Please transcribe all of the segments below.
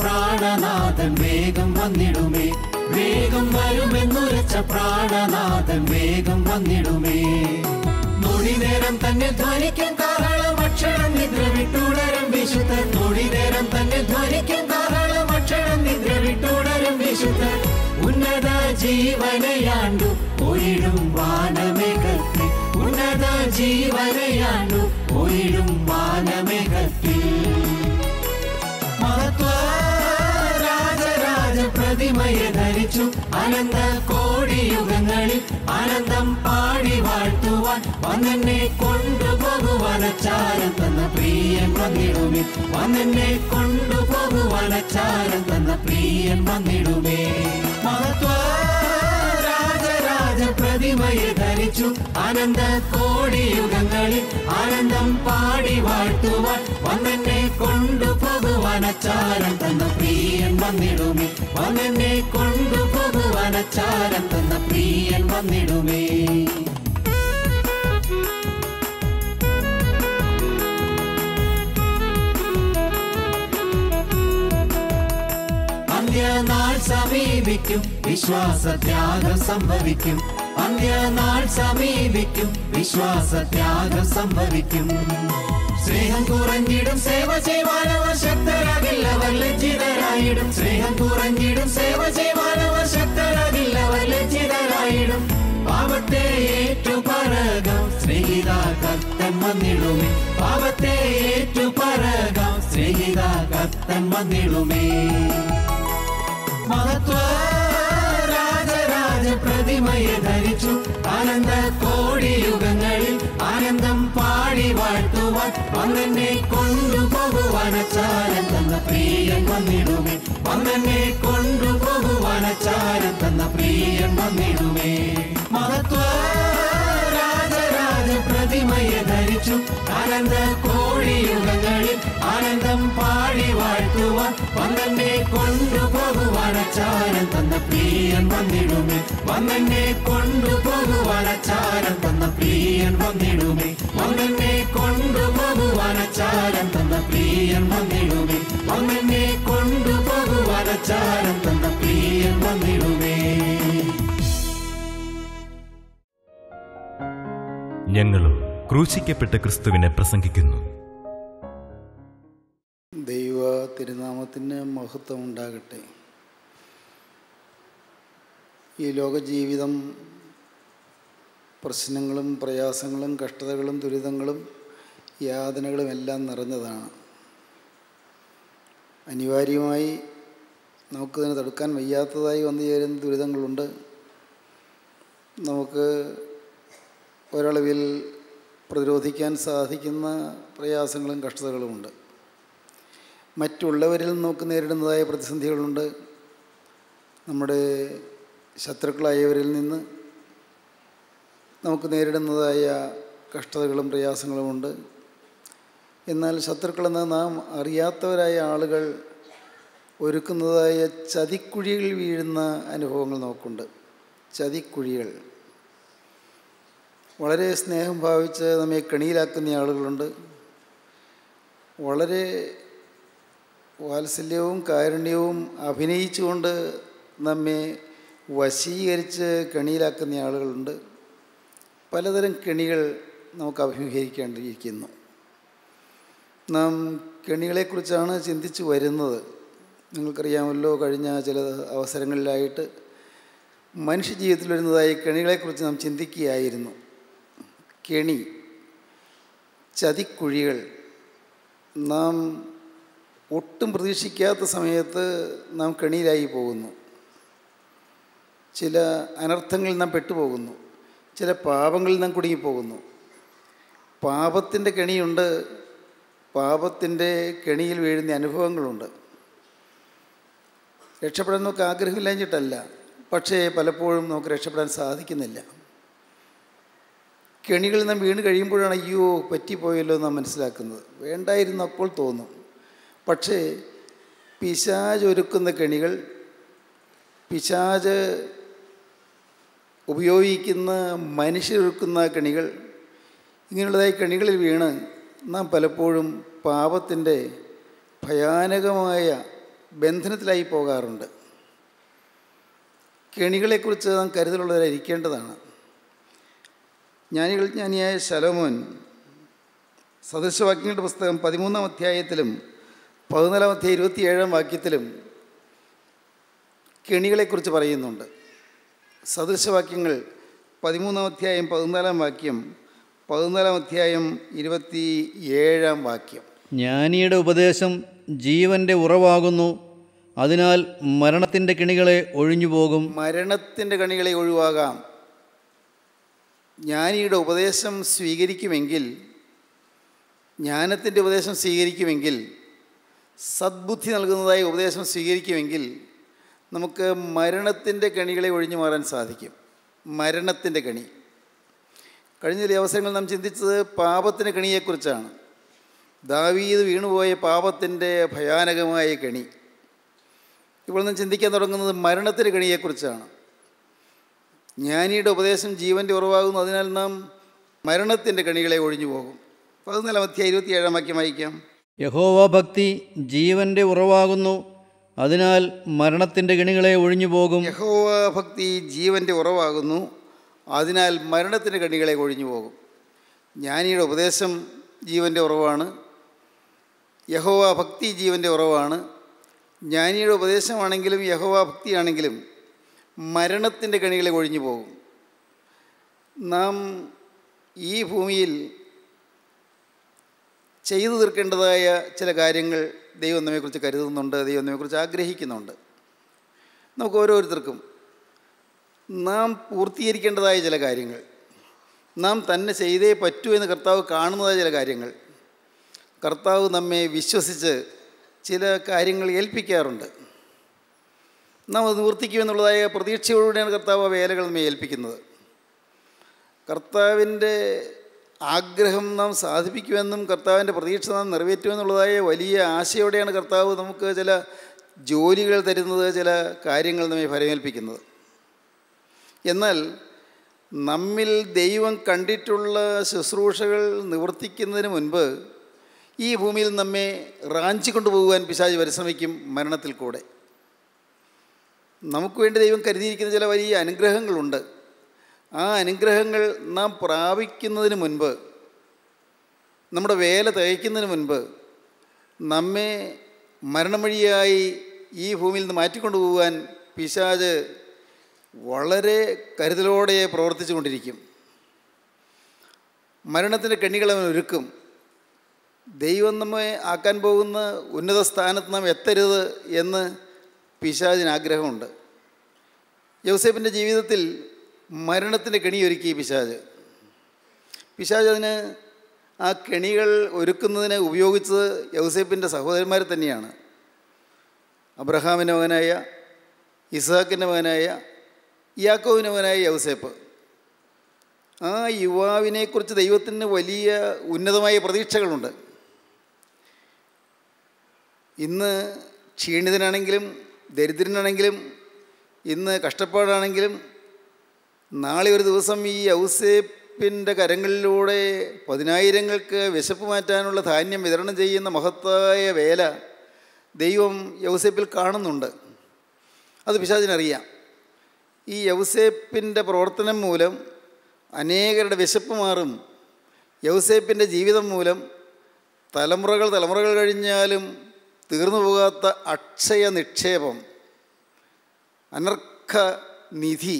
പ്രാണനാഥൻ വേഗം വന്നിടുമേ വേഗം വരുമെന്നുരച്ച പ്രാണനാഥൻ വേഗം വന്നിടുമേ നൊടി നേരം തന്നെ ധ്വനിക്കും ധാരാളം ഭക്ഷണം നിദ്ര വിട്ടുടരും വിശുദ്ധൻ നൊടി നേരം തന്നെ ധ്വനിക്കും ധാരാളം ഭക്ഷണം നിദ്ര വിട്ടുടരും വിശുദ്ധൻ ഉന്നത ജീവനയാണ്ടു ഒഴിടും കത്തി ഉന്നത ജീവനയാണ്ടു ഒഴിടും കത്തി അതിമയ ധരിച്ചു അനന്ത കോടി യുഗങ്ങളിൽ ആനന്ദം പാടി വാഴ്ത്തുവാൻ വന്നെന്നെ കൊണ്ടുപോകുവാനച്ചാരം തന്ന പ്രിയൻ വന്നിടുമേ വന്നെന്നെ കൊണ്ടുപോകുവാനച്ചാരം തന്ന പ്രിയൻ വന്നിടുമേ മഹത്വ രാജരാജ പ്രതിമയെ ജനിച്ചു ആനന്ദ കോടിയുഗങ്ങളിൽ ആനന്ദം പാടി വാഴ്ത്തുവാൻ വന്നെന്നെ കൊണ്ടുപോകുവാനച്ചാരം തന്ന പ്രിയൻ വന്നിടുമേ വന്നെന്നെ കൊണ്ടുപോകുവാനച്ചാരം തന്ന പ്രിയൻ വന്നിടുമേ അന്ത്യനാൾ സമീപിക്കും വിശ്വാസത്യാഗം സംഭവിക്കും അന്ത്യനാൾ സമീപിക്കും വിശ്വാസ ത്യാഗം സംഭവിക്കും സ്നേഹം കുറഞ്ഞിടും സേവ ചെയ്യുവാനവർ ശക്തരാകില്ല അവർ ലജ്ജിതരായിടും സ്നേഹം കുറഞ്ഞിടും സേവ ചെയ്യുവാനവർ ശക്തരാകില്ല അവർ ലജ്ജിതരായിടും പാപത്തെ ഏറ്റു സ്നേഹിത കർത്തൻ വന്നിടുമേ പാപത്തെ ഏറ്റു സ്നേഹിത കർത്തൻ വന്നിടുമേ മഹത്വ കോടിയുഗങ്ങളിൽ ആനന്ദം പാടി വാഴ്ത്തുവാൻ വന്നെന്നെ കൊണ്ടുപോകുവാനച്ചാരൻ തന്ന പ്രിയൻ വന്നിടുമേ വന്നെന്നെ കൊണ്ടുപോകുവാനച്ചാരൻ തന്ന പ്രിയൻ വന്നിടുമേ മഹത്വ മഹിമയ ധരിച്ചു ആനന്ദ കോഴിയുഗങ്ങളിൽ ആനന്ദം പാടി വാഴ്ത്തുവാൻ വന്നെ കൊണ്ടുപോകുവാൻ അച്ചാരൻ തന്ന പ്രിയൻ വന്നിടുമേ വന്നെ കൊണ്ടുപോകുവാൻ അച്ചാരൻ തന്ന പ്രിയൻ വന്നിടുമേ വന്നെ കൊണ്ടുപോകുവാൻ അച്ചാരൻ തന്ന പ്രിയൻ വന്നിടുമേ വന്നെ കൊണ്ടുപോകുവാൻ അച്ചാരൻ തന്ന പ്രിയൻ വന്നിടുമേ ഞങ്ങളും ക്രൂശിക്കപ്പെട്ട ക്രിസ്തുവിനെ പ്രസംഗിക്കുന്നു ദൈവ തിരുനാമത്തിന് മഹത്വം ഉണ്ടാകട്ടെ ഈ ലോകജീവിതം പ്രശ്നങ്ങളും പ്രയാസങ്ങളും കഷ്ടതകളും ദുരിതങ്ങളും യാതനകളും എല്ലാം നിറഞ്ഞതാണ് അനിവാര്യമായി നമുക്കതിനെ തടുക്കാൻ വയ്യാത്തതായി വന്നു ചേരുന്ന ദുരിതങ്ങളുണ്ട് നമുക്ക് ഒരളവിൽ പ്രതിരോധിക്കാൻ സാധിക്കുന്ന പ്രയാസങ്ങളും കഷ്ടതകളുമുണ്ട് മറ്റുള്ളവരിൽ നമുക്ക് നേരിടുന്നതായ പ്രതിസന്ധികളുണ്ട് നമ്മുടെ ശത്രുക്കളായവരിൽ നിന്ന് നമുക്ക് നേരിടുന്നതായ കഷ്ടതകളും പ്രയാസങ്ങളുമുണ്ട് എന്നാൽ ശത്രുക്കളെന്ന് നാം അറിയാത്തവരായ ആളുകൾ ഒരുക്കുന്നതായ ചതിക്കുഴികൾ വീഴുന്ന അനുഭവങ്ങൾ നമുക്കുണ്ട് ചതിക്കുഴികൾ വളരെ സ്നേഹം ഭാവിച്ച് നമ്മെ കെണിയിലാക്കുന്ന ആളുകളുണ്ട് വളരെ വാത്സല്യവും കാരുണ്യവും അഭിനയിച്ചുകൊണ്ട് നമ്മെ വശീകരിച്ച് കെണിയിലാക്കുന്ന ആളുകളുണ്ട് പലതരം കെണികൾ നമുക്ക് അഭിമുഖീകരിക്കേണ്ടിയിരിക്കുന്നു നാം കെണികളെക്കുറിച്ചാണ് ചിന്തിച്ചു വരുന്നത് നിങ്ങൾക്കറിയാമല്ലോ കഴിഞ്ഞ ചില അവസരങ്ങളിലായിട്ട് മനുഷ്യ ജീവിതത്തിൽ വരുന്നതായി കെണികളെക്കുറിച്ച് നാം ചിന്തിക്കുകയായിരുന്നു കെണി ചതിക്കുഴികൾ നാം ഒട്ടും പ്രതീക്ഷിക്കാത്ത സമയത്ത് നാം കെണിയിലായി പോകുന്നു ചില അനർത്ഥങ്ങളിൽ നാം പെട്ടുപോകുന്നു ചില പാപങ്ങളിൽ നാം കുടുങ്ങിപ്പോകുന്നു പാപത്തിൻ്റെ കെണിയുണ്ട് പാപത്തിൻ്റെ കെണിയിൽ വീഴുന്ന അനുഭവങ്ങളുണ്ട് രക്ഷപ്പെടാൻ നമുക്ക് ആഗ്രഹമില്ലാഞ്ഞിട്ടല്ല പക്ഷേ പലപ്പോഴും നമുക്ക് രക്ഷപ്പെടാൻ സാധിക്കുന്നില്ല കെണികളിൽ നിന്ന് വീണ് കഴിയുമ്പോഴാണ് അയ്യോ പറ്റിപ്പോയല്ലോ എന്ന് മനസ്സിലാക്കുന്നത് വേണ്ടായിരുന്നു അപ്പോൾ തോന്നും പക്ഷേ പിശാചൊരുക്കുന്ന കെണികൾ പിശാജ് ഉപയോഗിക്കുന്ന മനുഷ്യരൊരുക്കുന്ന കെണികൾ ഇങ്ങനെയുള്ളതായി കെണികളിൽ വീണ് നാം പലപ്പോഴും പാപത്തിൻ്റെ ഭയാനകമായ ബന്ധനത്തിലായി പോകാറുണ്ട് കെണികളെക്കുറിച്ച് നാം കരുതലുള്ളവരായിരിക്കേണ്ടതാണ് ജ്ഞാനികൾ ജ്ഞാനിയായ ശലോമോൻ സദൃശവാക്യങ്ങളുടെ പുസ്തകം പതിമൂന്നാം അധ്യായത്തിലും പതിനാലാം അധ്യായം ഇരുപത്തിയേഴാം വാക്യത്തിലും കെണികളെക്കുറിച്ച് പറയുന്നുണ്ട് സദൃശവാക്യങ്ങൾ പതിമൂന്നാം അധ്യായം പതിനാലാം വാക്യം പതിനാലാം അധ്യായം ഇരുപത്തി ഏഴാം വാക്യം ജ്ഞാനിയുടെ ഉപദേശം ജീവൻ്റെ ഉറവാകുന്നു അതിനാൽ മരണത്തിൻ്റെ കിണികളെ ഒഴിഞ്ഞു പോകും മരണത്തിൻ്റെ കണികളെ ഒഴിവാകാം ജ്ഞാനിയുടെ ഉപദേശം സ്വീകരിക്കുമെങ്കിൽ ജ്ഞാനത്തിൻ്റെ ഉപദേശം സ്വീകരിക്കുമെങ്കിൽ സദ്ബുദ്ധി നൽകുന്നതായി ഉപദേശം സ്വീകരിക്കുമെങ്കിൽ നമുക്ക് മരണത്തിൻ്റെ കണികളെ ഒഴിഞ്ഞു മാറാൻ സാധിക്കും മരണത്തിൻ്റെ കണി കഴിഞ്ഞ ചില അവസരങ്ങളിൽ നാം ചിന്തിച്ചത് പാപത്തിൻ്റെ കണിയെക്കുറിച്ചാണ് ദാവീത് വീണുപോയ പാപത്തിൻ്റെ ഭയാനകമായ കണി ഇപ്പോൾ നാം ചിന്തിക്കാൻ തുടങ്ങുന്നത് മരണത്തിൻ്റെ കണിയെക്കുറിച്ചാണ് ജ്ഞാനിയുടെ ഉപദേശം ജീവൻ്റെ ഉറവാകുന്നു അതിനാൽ നാം മരണത്തിൻ്റെ കണികളെ ഒഴിഞ്ഞു പോകും പതിനാലാം അധ്യായം ഇരുപത്തിയേഴാം വാക്യം വായിക്കാം യഹോവ ഭക്തി ജീവൻ്റെ ഉറവാകുന്നു അതിനാൽ മരണത്തിൻ്റെ കണികളെ ഒഴിഞ്ഞു പോകും യഹോവ ഭക്തി ജീവൻ്റെ ഉറവാകുന്നു അതിനാൽ മരണത്തിൻ്റെ കണികളെ ഒഴിഞ്ഞു പോകും ജ്ഞാനിയുടെ ഉപദേശം ജീവൻ്റെ ഉറവാണ് യഹോവ ഭക്തി ജീവൻ്റെ ഉറവാണ് ജ്ഞാനിയുടെ ഉപദേശമാണെങ്കിലും യഹോവ ഭക്തിയാണെങ്കിലും മരണത്തിൻ്റെ കണികളെ ഒഴിഞ്ഞു പോകും നാം ഈ ഭൂമിയിൽ ചെയ്തു തീർക്കേണ്ടതായ ചില കാര്യങ്ങൾ ദൈവം നമ്മെക്കുറിച്ച് കരുതുന്നുണ്ട് ദൈവം നമ്മെക്കുറിച്ച് ആഗ്രഹിക്കുന്നുണ്ട് നമുക്ക് ഓരോരുത്തർക്കും നാം പൂർത്തീകരിക്കേണ്ടതായ ചില കാര്യങ്ങൾ നാം തന്നെ ചെയ്തേ പറ്റൂ എന്ന് കർത്താവ് കാണുന്നതായ ചില കാര്യങ്ങൾ കർത്താവ് നമ്മെ വിശ്വസിച്ച് ചില കാര്യങ്ങൾ ഏൽപ്പിക്കാറുണ്ട് നാം അത് നിവർത്തിക്കും എന്നുള്ളതായ പ്രതീക്ഷയോടുകൂടിയാണ് കർത്താവ് വേലകൾ നമ്മെ ഏൽപ്പിക്കുന്നത് കർത്താവിൻ്റെ ആഗ്രഹം നാം സാധിപ്പിക്കുമെന്നും കർത്താവിൻ്റെ പ്രതീക്ഷ നാം നിറവേറ്റുമെന്നുള്ളതായ വലിയ ആശയോടെയാണ് കർത്താവ് നമുക്ക് ചില ജോലികൾ തരുന്നത് ചില കാര്യങ്ങൾ നമ്മെ ഫലമേൽപ്പിക്കുന്നത് എന്നാൽ നമ്മിൽ ദൈവം കണ്ടിട്ടുള്ള ശുശ്രൂഷകൾ നിവർത്തിക്കുന്നതിന് മുൻപ് ഈ ഭൂമിയിൽ നമ്മെ റാഞ്ചിക്കൊണ്ടുപോകുവാൻ പിശാജ് പരിശ്രമിക്കും മരണത്തിൽ കൂടെ നമുക്ക് വേണ്ടി ദൈവം കരുതിയിരിക്കുന്ന ചില വലിയ അനുഗ്രഹങ്ങളുണ്ട് ആ അനുഗ്രഹങ്ങൾ നാം പ്രാപിക്കുന്നതിന് മുൻപ് നമ്മുടെ വേല തയ്ക്കുന്നതിന് മുൻപ് നമ്മെ മരണം വഴിയായി ഈ ഭൂമിയിൽ നിന്ന് മാറ്റിക്കൊണ്ടു പോകാൻ പിശാജ് വളരെ കരുതലോടെ പ്രവർത്തിച്ചു കൊണ്ടിരിക്കും മരണത്തിൻ്റെ കെണികൾ അവൻ ഒരുക്കും ദൈവം നമ്മെ ആക്കാൻ പോകുന്ന ഉന്നത സ്ഥാനത്ത് നാം എത്തരുത് എന്ന് പിശാചിന് ആഗ്രഹമുണ്ട് യൗസേപ്പിൻ്റെ ജീവിതത്തിൽ മരണത്തിൻ്റെ കെണിയൊരുക്കി പിശാജ് പിശാജ് അതിന് ആ കെണികൾ ഒരുക്കുന്നതിന് ഉപയോഗിച്ചത് യൗസേപ്പിൻ്റെ സഹോദരന്മാരെ തന്നെയാണ് അബ്രഹാമിൻ്റെ മകനായ ഇസാഖിൻ്റെ മകനായ യാക്കോവിൻ്റെ മകനായ യൗസേപ്പ് ആ യുവാവിനെക്കുറിച്ച് ദൈവത്തിന് വലിയ ഉന്നതമായ പ്രതീക്ഷകളുണ്ട് ഇന്ന് ക്ഷീണിതനാണെങ്കിലും ദരിദ്രനാണെങ്കിലും ഇന്ന് കഷ്ടപ്പാടാണെങ്കിലും നാളെ ഒരു ദിവസം ഈ ഔസേപ്പിൻ്റെ കരങ്ങളിലൂടെ പതിനായിരങ്ങൾക്ക് വിശപ്പ് മാറ്റാനുള്ള ധാന്യം വിതരണം ചെയ്യുന്ന മഹത്തായ വേല ദൈവം യൗസേപ്പിൽ കാണുന്നുണ്ട് അത് പിശാചിനറിയാം ഈ യൗസേപ്പിൻ്റെ പ്രവർത്തനം മൂലം അനേകരുടെ വിശപ്പ് മാറും യൗസേപ്പിൻ്റെ ജീവിതം മൂലം തലമുറകൾ തലമുറകൾ കഴിഞ്ഞാലും തീർന്നു പോകാത്ത അക്ഷയ നിക്ഷേപം അനർഘ നിധി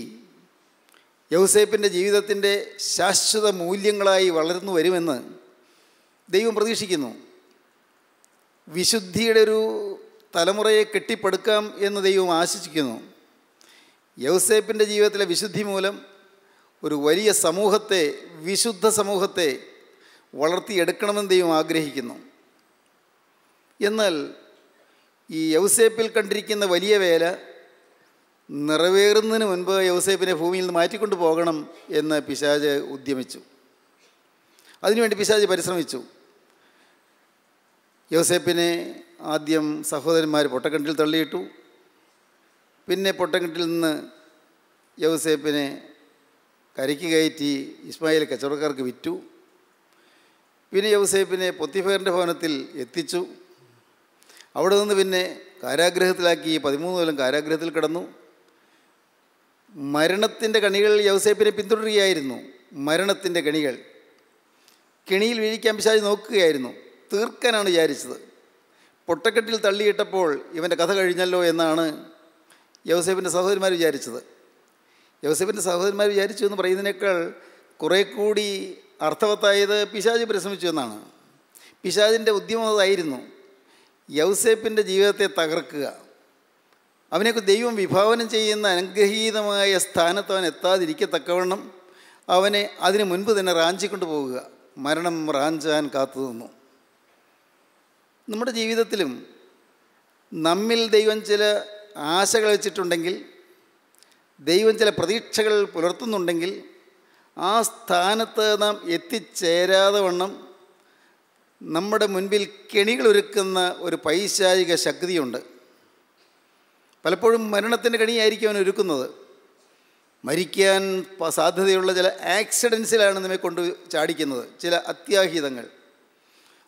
യൗസേപ്പിൻ്റെ ജീവിതത്തിൻ്റെ ശാശ്വത മൂല്യങ്ങളായി വളർന്നു വരുമെന്ന് ദൈവം പ്രതീക്ഷിക്കുന്നു വിശുദ്ധിയുടെ ഒരു തലമുറയെ കെട്ടിപ്പടുക്കാം എന്ന് ദൈവം ആശിച്ചിരിക്കുന്നു യൗസേപ്പിൻ്റെ ജീവിതത്തിലെ വിശുദ്ധി മൂലം ഒരു വലിയ സമൂഹത്തെ വിശുദ്ധ സമൂഹത്തെ വളർത്തിയെടുക്കണമെന്ന് ദൈവം ആഗ്രഹിക്കുന്നു എന്നാൽ ഈ യൗസേപ്പിൽ കണ്ടിരിക്കുന്ന വലിയ വേല നിറവേറുന്നതിന് മുൻപ് യൗസേപ്പിനെ ഭൂമിയിൽ നിന്ന് മാറ്റിക്കൊണ്ടു പോകണം എന്ന് പിശാജ് ഉദ്യമിച്ചു അതിനുവേണ്ടി പിശാജ് പരിശ്രമിച്ചു യൗസേപ്പിനെ ആദ്യം സഹോദരന്മാർ പൊട്ടക്കെട്ടിൽ തള്ളിയിട്ടു പിന്നെ പൊട്ടക്കെട്ടിൽ നിന്ന് യൗസേപ്പിനെ കരയ്ക്ക് കയറ്റി ഇസ്മായിൽ കച്ചവടക്കാർക്ക് വിറ്റു പിന്നെ യൗസേപ്പിനെ പൊത്തിഫേറിൻ്റെ ഭവനത്തിൽ എത്തിച്ചു അവിടെ നിന്ന് പിന്നെ കാരാഗ്രഹത്തിലാക്കി പതിമൂന്ന് കൊല്ലം കാരാഗ്രഹത്തിൽ കിടന്നു മരണത്തിൻ്റെ കണികൾ യൗസേപ്പിനെ പിന്തുടരുകയായിരുന്നു മരണത്തിൻ്റെ കണികൾ കെണിയിൽ വീഴിക്കാൻ പിശാചി നോക്കുകയായിരുന്നു തീർക്കാനാണ് വിചാരിച്ചത് പൊട്ടക്കെട്ടിൽ തള്ളിയിട്ടപ്പോൾ ഇവൻ്റെ കഥ കഴിഞ്ഞല്ലോ എന്നാണ് യൗസേപ്പിൻ്റെ സഹോദരന്മാർ വിചാരിച്ചത് യൗസേപ്പിൻ്റെ സഹോദരന്മാർ വിചാരിച്ചു എന്ന് പറയുന്നതിനേക്കാൾ കുറേ കൂടി അർത്ഥവത്തായത് പിശാജി പരിശ്രമിച്ചു എന്നാണ് പിശാജിൻ്റെ ഉദ്യമം അതായിരുന്നു യൗസേപ്പിൻ്റെ ജീവിതത്തെ തകർക്കുക അവനെയൊക്കെ ദൈവം വിഭാവനം ചെയ്യുന്ന അനുഗ്രഹീതമായ സ്ഥാനത്ത് അവൻ എത്താതിരിക്കത്തക്കവണ്ണം അവനെ അതിനു മുൻപ് തന്നെ റാഞ്ചിക്കൊണ്ട് പോവുക മരണം റാഞ്ചാൻ കാത്തു നിന്നു നമ്മുടെ ജീവിതത്തിലും നമ്മിൽ ദൈവം ചില ആശകൾ വെച്ചിട്ടുണ്ടെങ്കിൽ ദൈവം ചില പ്രതീക്ഷകൾ പുലർത്തുന്നുണ്ടെങ്കിൽ ആ സ്ഥാനത്ത് നാം എത്തിച്ചേരാതെ വണ്ണം നമ്മുടെ മുൻപിൽ ഒരുക്കുന്ന ഒരു പൈശാചിക ശക്തിയുണ്ട് പലപ്പോഴും മരണത്തിൻ്റെ കെണിയായിരിക്കും അവൻ ഒരുക്കുന്നത് മരിക്കാൻ സാധ്യതയുള്ള ചില ആക്സിഡൻസിലാണ് നമ്മെ കൊണ്ട് ചാടിക്കുന്നത് ചില അത്യാഹിതങ്ങൾ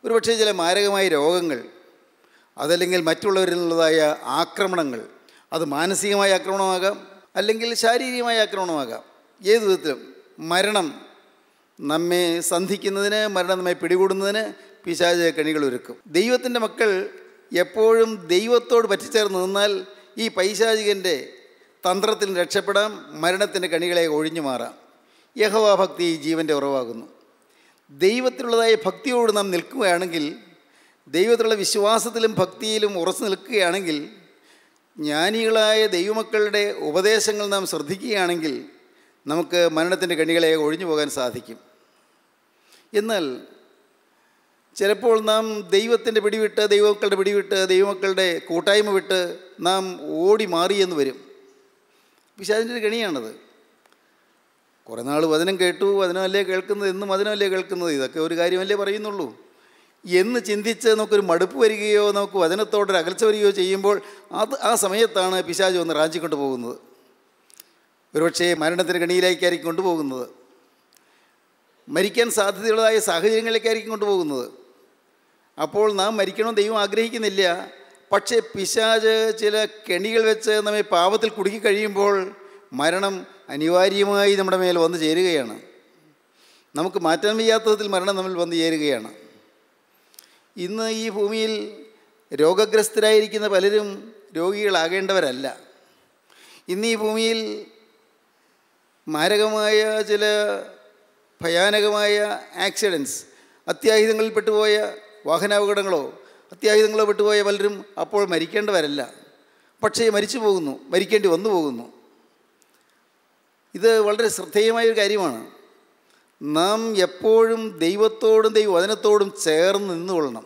ഒരുപക്ഷെ ചില മാരകമായ രോഗങ്ങൾ അതല്ലെങ്കിൽ മറ്റുള്ളവരിൽ നിന്നുള്ളതായ ആക്രമണങ്ങൾ അത് മാനസികമായ ആക്രമണമാകാം അല്ലെങ്കിൽ ശാരീരികമായ ആക്രമണമാകാം ഏതു വിധത്തിലും മരണം നമ്മെ സന്ധിക്കുന്നതിന് മരണം നമ്മെ പിടികൂടുന്നതിന് പിശാച് കണികൾ ഒരുക്കും ദൈവത്തിൻ്റെ മക്കൾ എപ്പോഴും ദൈവത്തോട് പറ്റിച്ചേർന്ന് നിന്നാൽ ഈ പൈശാചികൻ്റെ തന്ത്രത്തിൽ രക്ഷപ്പെടാം മരണത്തിൻ്റെ കണികളെ ഒഴിഞ്ഞു മാറാം യഹവാ ഭക്തി ജീവൻ്റെ ഉറവാകുന്നു ദൈവത്തിലുള്ളതായ ഭക്തിയോട് നാം നിൽക്കുകയാണെങ്കിൽ ദൈവത്തിലുള്ള വിശ്വാസത്തിലും ഭക്തിയിലും ഉറച്ചു നിൽക്കുകയാണെങ്കിൽ ജ്ഞാനികളായ ദൈവമക്കളുടെ ഉപദേശങ്ങൾ നാം ശ്രദ്ധിക്കുകയാണെങ്കിൽ നമുക്ക് മരണത്തിൻ്റെ കണികളെ ഒഴിഞ്ഞു പോകാൻ സാധിക്കും എന്നാൽ ചിലപ്പോൾ നാം ദൈവത്തിൻ്റെ പിടിവിട്ട് ദൈവമക്കളുടെ പിടിവിട്ട് ദൈവമക്കളുടെ കൂട്ടായ്മ വിട്ട് നാം ഓടി മാറിയെന്ന് വരും പിശാചിൻ്റെ ഒരു കെണിയാണത് കുറേ നാൾ വചനം കേട്ടു വചനമല്ലേ കേൾക്കുന്നത് എന്നും വചനമല്ലേ കേൾക്കുന്നത് ഇതൊക്കെ ഒരു കാര്യമല്ലേ പറയുന്നുള്ളൂ എന്ന് ചിന്തിച്ച് നമുക്കൊരു മടുപ്പ് വരികയോ നമുക്ക് വചനത്തോടൊരു അകൽച്ച വരികയോ ചെയ്യുമ്പോൾ അത് ആ സമയത്താണ് പിശാജ് ഒന്ന് റാഞ്ചിക്കൊണ്ട് പോകുന്നത് ഒരുപക്ഷേ മരണത്തിന് കണിയിലേക്കായിരിക്കും കൊണ്ടുപോകുന്നത് മരിക്കാൻ സാധ്യതയുള്ളതായ സാഹചര്യങ്ങളിലേക്കായിരിക്കും കൊണ്ടുപോകുന്നത് അപ്പോൾ നാം മരിക്കണം ദൈവം ആഗ്രഹിക്കുന്നില്ല പക്ഷേ പിശാജ് ചില കെണികൾ വെച്ച് നമ്മെ പാപത്തിൽ കുടുക്കി കഴിയുമ്പോൾ മരണം അനിവാര്യമായി നമ്മുടെ മേൽ വന്നു ചേരുകയാണ് നമുക്ക് മാറ്റാൻ വയ്യാത്തതിൽ മരണം നമ്മൾ വന്നു ചേരുകയാണ് ഇന്ന് ഈ ഭൂമിയിൽ രോഗഗ്രസ്തരായിരിക്കുന്ന പലരും രോഗികളാകേണ്ടവരല്ല ഇന്ന് ഈ ഭൂമിയിൽ മാരകമായ ചില ഭയാനകമായ ആക്സിഡൻസ് അത്യാഹിതങ്ങളിൽപ്പെട്ടുപോയ വാഹനാപകടങ്ങളോ അത്യാഹിതങ്ങളോ വിട്ടുപോയ പലരും അപ്പോൾ മരിക്കേണ്ടവരല്ല പക്ഷേ മരിച്ചു പോകുന്നു മരിക്കേണ്ടി വന്നു പോകുന്നു ഇത് വളരെ ശ്രദ്ധേയമായൊരു കാര്യമാണ് നാം എപ്പോഴും ദൈവത്തോടും ദൈവവചനത്തോടും ചേർന്ന് നിന്നുകൊള്ളണം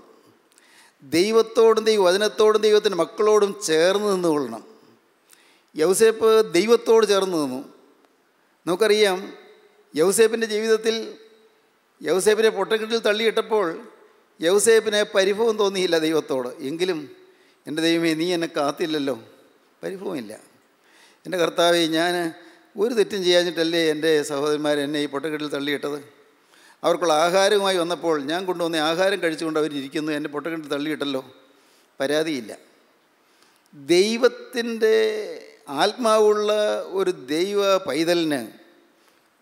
ദൈവത്തോടും ദൈവവചനത്തോടും ദൈവത്തിൻ്റെ മക്കളോടും ചേർന്ന് നിന്നുകൊള്ളണം യൗസേപ്പ് ദൈവത്തോട് ചേർന്ന് നിന്നു നമുക്കറിയാം യൗസേപ്പിൻ്റെ ജീവിതത്തിൽ യൗസേപ്പിനെ പൊട്ടക്കെട്ടിൽ തള്ളിയിട്ടപ്പോൾ യൗസേപ്പിന് പരിഭവം തോന്നിയില്ല ദൈവത്തോട് എങ്കിലും എൻ്റെ ദൈവമേ നീ എന്നെ കാത്തില്ലല്ലോ പരിഭവമില്ല എൻ്റെ കർത്താവെ ഞാൻ ഒരു തെറ്റും ചെയ്യാഞ്ഞിട്ടല്ലേ എൻ്റെ സഹോദരന്മാർ എന്നെ ഈ പൊട്ടക്കെട്ടിൽ തള്ളിയിട്ടത് അവർക്കുള്ള ആഹാരവുമായി വന്നപ്പോൾ ഞാൻ കൊണ്ടുവന്ന ആഹാരം കഴിച്ചുകൊണ്ട് അവരിയ്ക്കുന്നു എന്നെ പൊട്ടക്കെട്ടിൽ തള്ളിയിട്ടല്ലോ പരാതിയില്ല ദൈവത്തിൻ്റെ ആത്മാവുള്ള ഒരു ദൈവ പൈതലിന്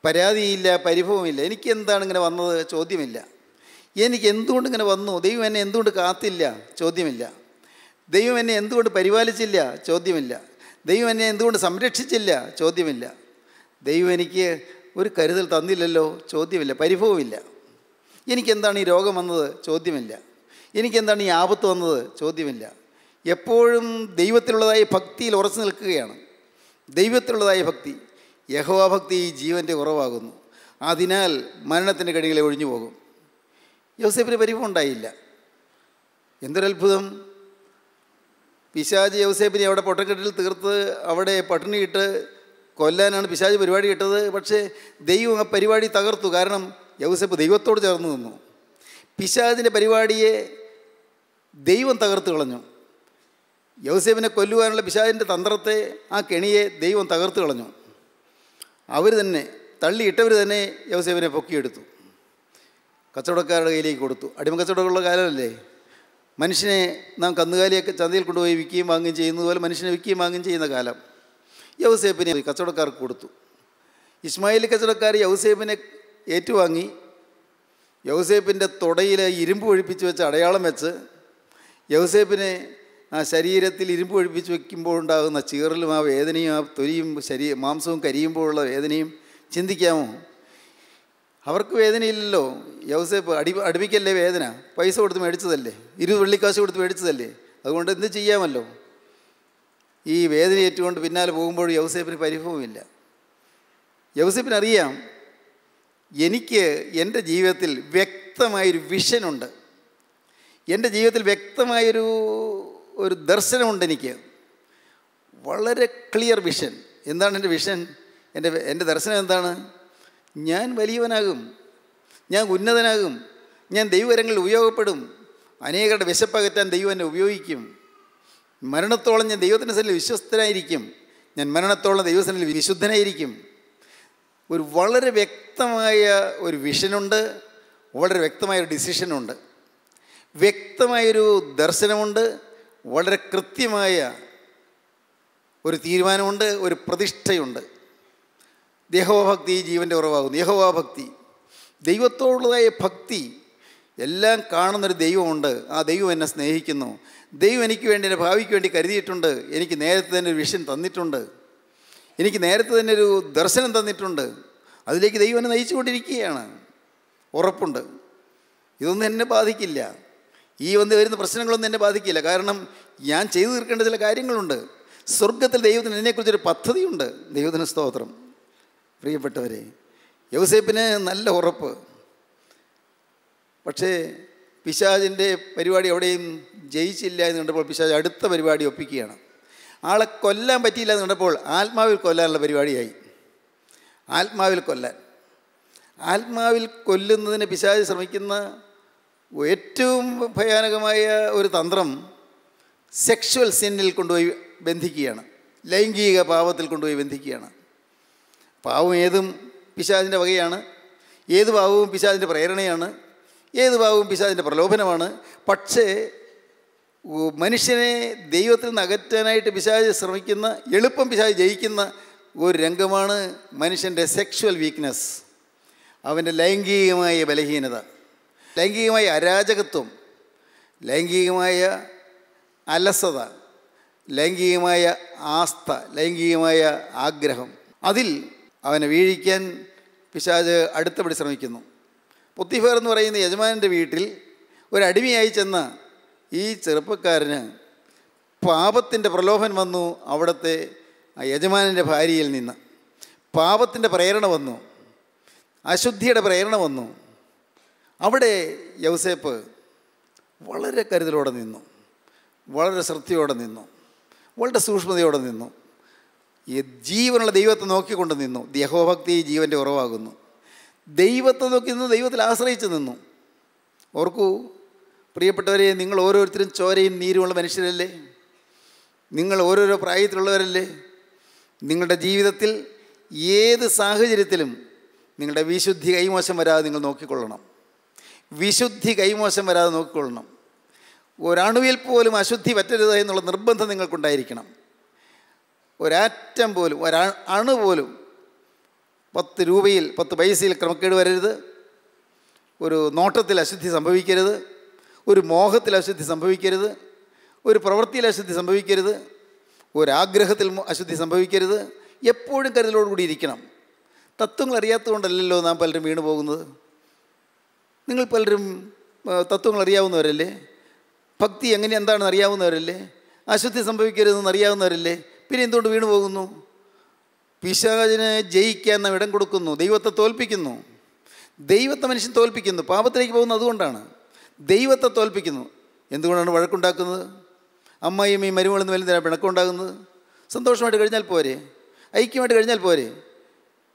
പരാതിയില്ല പരിഭവമില്ല എനിക്കെന്താണ് ഇങ്ങനെ വന്നത് ചോദ്യമില്ല എനിക്ക് എന്തുകൊണ്ട് ഇങ്ങനെ വന്നു ദൈവം എന്നെ എന്തുകൊണ്ട് കാത്തില്ല ചോദ്യമില്ല ദൈവം എന്നെ എന്തുകൊണ്ട് പരിപാലിച്ചില്ല ചോദ്യമില്ല ദൈവം എന്നെ എന്തുകൊണ്ട് സംരക്ഷിച്ചില്ല ചോദ്യമില്ല ദൈവം എനിക്ക് ഒരു കരുതൽ തന്നില്ലല്ലോ ചോദ്യമില്ല പരിഭവമില്ല എനിക്കെന്താണ് ഈ രോഗം വന്നത് ചോദ്യമില്ല എനിക്കെന്താണ് ഈ ആപത്ത് വന്നത് ചോദ്യമില്ല എപ്പോഴും ദൈവത്തിലുള്ളതായ ഭക്തിയിൽ ഉറച്ചു നിൽക്കുകയാണ് ദൈവത്തിലുള്ളതായ ഭക്തി യഹോഭക്തി ജീവൻ്റെ കുറവാകുന്നു അതിനാൽ മരണത്തിൻ്റെ കടികളെ ഒഴിഞ്ഞു പോകും യോസേപ്പിന് പരിഭവം ഉണ്ടായില്ല എന്തൊരത്ഭുതം പിശാജ് യോസേപ്പിനെ അവിടെ പൊട്ടക്കെട്ടിൽ തീർത്ത് അവിടെ പട്ടിണി ഇട്ട് കൊല്ലാനാണ് പിശാജ് പരിപാടി ഇട്ടത് പക്ഷേ ദൈവം ആ പരിപാടി തകർത്തു കാരണം യൗസേപ്പ് ദൈവത്തോട് ചേർന്ന് നിന്നു പിശാജിൻ്റെ പരിപാടിയെ ദൈവം തകർത്ത് കളഞ്ഞു യൗസേപ്പിനെ കൊല്ലുവാനുള്ള പിശാജിൻ്റെ തന്ത്രത്തെ ആ കെണിയെ ദൈവം തകർത്ത് കളഞ്ഞു അവർ തന്നെ തള്ളിയിട്ടവർ തന്നെ യൗസേപ്പിനെ പൊക്കിയെടുത്തു കച്ചവടക്കാരുടെ കയ്യിലേക്ക് കൊടുത്തു അടിമ കച്ചവടമുള്ള കാലമല്ലേ മനുഷ്യനെ നാം കന്നുകാലിയൊക്കെ ചന്തയിൽ കൊണ്ടുപോയി വിൽക്കുകയും വാങ്ങുകയും ചെയ്യുന്നത് പോലെ മനുഷ്യനെ വിൽക്കുകയും വാങ്ങുകയും ചെയ്യുന്ന കാലം യൗസേപ്പിനെ കച്ചവടക്കാർക്ക് കൊടുത്തു ഇസ്മായിൽ കച്ചവടക്കാർ യൗസേപ്പിനെ ഏറ്റുവാങ്ങി യൗസേപ്പിൻ്റെ തുടയിൽ ഇരുമ്പ് ഒഴിപ്പിച്ച് വെച്ച് അടയാളം വെച്ച് യൗസേപ്പിനെ ആ ശരീരത്തിൽ ഇരുമ്പ് ഒഴിപ്പിച്ച് വയ്ക്കുമ്പോൾ ഉണ്ടാകുന്ന ചീറലും ആ വേദനയും ആ തൊലിയും ശരീരം മാംസവും കരിയുമ്പോഴുള്ള വേദനയും ചിന്തിക്കാമോ അവർക്ക് വേദനയില്ലല്ലോ യൗസേപ്പ് അടി അടുപ്പിക്കല്ലേ വേദന പൈസ കൊടുത്ത് മേടിച്ചതല്ലേ ഇരു വെള്ളിക്കാശ് കൊടുത്ത് മേടിച്ചതല്ലേ അതുകൊണ്ട് എന്ത് ചെയ്യാമല്ലോ ഈ വേദന ഏറ്റുകൊണ്ട് പിന്നാലെ പോകുമ്പോൾ യൗസേപ്പിന് പരിഭവമില്ല യൗസേപ്പിനറിയാം എനിക്ക് എൻ്റെ ജീവിതത്തിൽ വ്യക്തമായൊരു വിഷനുണ്ട് എൻ്റെ ജീവിതത്തിൽ വ്യക്തമായൊരു ഒരു ദർശനമുണ്ട് എനിക്ക് വളരെ ക്ലിയർ വിഷൻ എന്താണ് എൻ്റെ വിഷൻ എൻ്റെ എൻ്റെ ദർശനം എന്താണ് ഞാൻ വലിയവനാകും ഞാൻ ഉന്നതനാകും ഞാൻ ദൈവകരങ്ങളിൽ ഉപയോഗപ്പെടും അനേകരുടെ വിശപ്പകറ്റാൻ ദൈവം എന്നെ ഉപയോഗിക്കും മരണത്തോളം ഞാൻ ദൈവത്തിൻ്റെ സന്നിൽ വിശ്വസ്തനായിരിക്കും ഞാൻ മരണത്തോളം ദൈവസ്ഥലിൽ വിശുദ്ധനായിരിക്കും ഒരു വളരെ വ്യക്തമായ ഒരു വിഷനുണ്ട് വളരെ വ്യക്തമായൊരു ഡിസിഷനുണ്ട് വ്യക്തമായൊരു ദർശനമുണ്ട് വളരെ കൃത്യമായ ഒരു തീരുമാനമുണ്ട് ഒരു പ്രതിഷ്ഠയുണ്ട് ദേഹോഭക്തി ജീവൻ്റെ ഉറവാകുന്നു യഹോവാഭക്തി ദൈവത്തോടുള്ളതായ ഭക്തി എല്ലാം കാണുന്നൊരു ദൈവമുണ്ട് ആ ദൈവം എന്നെ സ്നേഹിക്കുന്നു ദൈവം എനിക്ക് വേണ്ടി എൻ്റെ ഭാവിക്ക് വേണ്ടി കരുതിയിട്ടുണ്ട് എനിക്ക് നേരത്തെ തന്നെ ഒരു വിഷൻ തന്നിട്ടുണ്ട് എനിക്ക് നേരത്തെ തന്നെ ഒരു ദർശനം തന്നിട്ടുണ്ട് അതിലേക്ക് ദൈവം എന്നെ നയിച്ചുകൊണ്ടിരിക്കുകയാണ് ഉറപ്പുണ്ട് ഇതൊന്നും എന്നെ ബാധിക്കില്ല ഈ വന്ന് വരുന്ന പ്രശ്നങ്ങളൊന്നും എന്നെ ബാധിക്കില്ല കാരണം ഞാൻ ചെയ്തു തീർക്കേണ്ട ചില കാര്യങ്ങളുണ്ട് സ്വർഗത്തിൽ ദൈവത്തിന് എന്നെക്കുറിച്ചൊരു പദ്ധതിയുണ്ട് ദൈവത്തിന് സ്തോത്രം പ്രിയപ്പെട്ടവരെ യൗസേപ്പിന് നല്ല ഉറപ്പ് പക്ഷേ പിശാജിൻ്റെ പരിപാടി എവിടെയും ജയിച്ചില്ല എന്ന് കണ്ടപ്പോൾ പിശാജ് അടുത്ത പരിപാടി ഒപ്പിക്കുകയാണ് ആളെ കൊല്ലാൻ പറ്റിയില്ല എന്ന് കണ്ടപ്പോൾ ആത്മാവിൽ കൊല്ലാനുള്ള പരിപാടിയായി ആത്മാവിൽ കൊല്ലാൻ ആത്മാവിൽ കൊല്ലുന്നതിന് പിശാജ് ശ്രമിക്കുന്ന ഏറ്റവും ഭയാനകമായ ഒരു തന്ത്രം സെക്ഷൽ സിന്നിൽ കൊണ്ടുപോയി ബന്ധിക്കുകയാണ് ലൈംഗിക പാപത്തിൽ കൊണ്ടുപോയി ബന്ധിക്കുകയാണ് പാവം ഏതും പിശാചിൻ്റെ വകയാണ് ഏത് പാവവും പിശാചിൻ്റെ പ്രേരണയാണ് ഏത് പാവവും പിശാചിൻ്റെ പ്രലോഭനമാണ് പക്ഷേ മനുഷ്യനെ ദൈവത്തിൽ നിന്ന് അകറ്റാനായിട്ട് പിശാജ് ശ്രമിക്കുന്ന എളുപ്പം പിശാജ് ജയിക്കുന്ന ഒരു രംഗമാണ് മനുഷ്യൻ്റെ സെക്ഷുവൽ വീക്ക്നെസ് അവൻ്റെ ലൈംഗികമായ ബലഹീനത ലൈംഗികമായ അരാജകത്വം ലൈംഗികമായ അലസത ലൈംഗികമായ ആസ്ഥ ലൈംഗികമായ ആഗ്രഹം അതിൽ അവനെ വീഴിക്കാൻ പിശാജ് അടുത്തപടി ശ്രമിക്കുന്നു പൊത്തിഫേർ എന്ന് പറയുന്ന യജമാനൻ്റെ വീട്ടിൽ അടിമയായി ചെന്ന ഈ ചെറുപ്പക്കാരന് പാപത്തിൻ്റെ പ്രലോഭൻ വന്നു അവിടുത്തെ ആ യജമാനൻ്റെ ഭാര്യയിൽ നിന്ന് പാപത്തിൻ്റെ പ്രേരണ വന്നു അശുദ്ധിയുടെ പ്രേരണ വന്നു അവിടെ യൗസേപ്പ് വളരെ കരുതലോടെ നിന്നു വളരെ ശ്രദ്ധയോടെ നിന്നു വളരെ സൂക്ഷ്മതയോടെ നിന്നു ഈ ജീവനുള്ള ദൈവത്തെ നോക്കിക്കൊണ്ട് നിന്നു ദേഹോഭക്തി ജീവൻ്റെ ഉറവാകുന്നു ദൈവത്തെ നോക്കി നിന്ന് ദൈവത്തിൽ ആശ്രയിച്ച് നിന്നു ഓർക്കൂ പ്രിയപ്പെട്ടവരെ നിങ്ങൾ ഓരോരുത്തരും ചോരയും നീരുമുള്ള മനുഷ്യരല്ലേ നിങ്ങൾ ഓരോരോ പ്രായത്തിലുള്ളവരല്ലേ നിങ്ങളുടെ ജീവിതത്തിൽ ഏത് സാഹചര്യത്തിലും നിങ്ങളുടെ വിശുദ്ധി കൈമോശം വരാതെ നിങ്ങൾ നോക്കിക്കൊള്ളണം വിശുദ്ധി കൈമോശം വരാതെ നോക്കിക്കൊള്ളണം ഒരണുവിൽ പോലും അശുദ്ധി പറ്റരുത് എന്നുള്ള നിർബന്ധം നിങ്ങൾക്കുണ്ടായിരിക്കണം ഒരാറ്റം പോലും ഒരാ അണു പോലും പത്ത് രൂപയിൽ പത്ത് പൈസയിൽ ക്രമക്കേട് വരരുത് ഒരു നോട്ടത്തിൽ അശുദ്ധി സംഭവിക്കരുത് ഒരു മോഹത്തിൽ അശുദ്ധി സംഭവിക്കരുത് ഒരു പ്രവൃത്തിയിൽ അശുദ്ധി സംഭവിക്കരുത് ഒരാഗ്രഹത്തിൽ അശുദ്ധി സംഭവിക്കരുത് എപ്പോഴും കരുതലോടുകൂടി ഇരിക്കണം തത്വങ്ങൾ അറിയാത്തതുകൊണ്ടല്ലല്ലോ നാം പലരും വീണു പോകുന്നത് നിങ്ങൾ പലരും തത്വങ്ങൾ അറിയാവുന്നവരല്ലേ ഭക്തി എങ്ങനെ എന്താണെന്ന് അറിയാവുന്നവരല്ലേ അശുദ്ധി സംഭവിക്കരുതെന്ന് അറിയാവുന്നവരല്ലേ പിന്നെ എന്തുകൊണ്ട് വീണു പോകുന്നു പിശാചിനെ ജയിക്കാൻ നാം ഇടം കൊടുക്കുന്നു ദൈവത്തെ തോൽപ്പിക്കുന്നു ദൈവത്തെ മനുഷ്യൻ തോൽപ്പിക്കുന്നു പാപത്തിലേക്ക് പോകുന്നത് അതുകൊണ്ടാണ് ദൈവത്തെ തോൽപ്പിക്കുന്നു എന്തുകൊണ്ടാണ് വഴക്കുണ്ടാക്കുന്നത് അമ്മയും ഈ മരുമകളിൽ നിന്ന് വലുതിനാണ് പിണക്കമുണ്ടാകുന്നത് സന്തോഷമായിട്ട് കഴിഞ്ഞാൽ പോരെ ഐക്യമായിട്ട് കഴിഞ്ഞാൽ പോരെ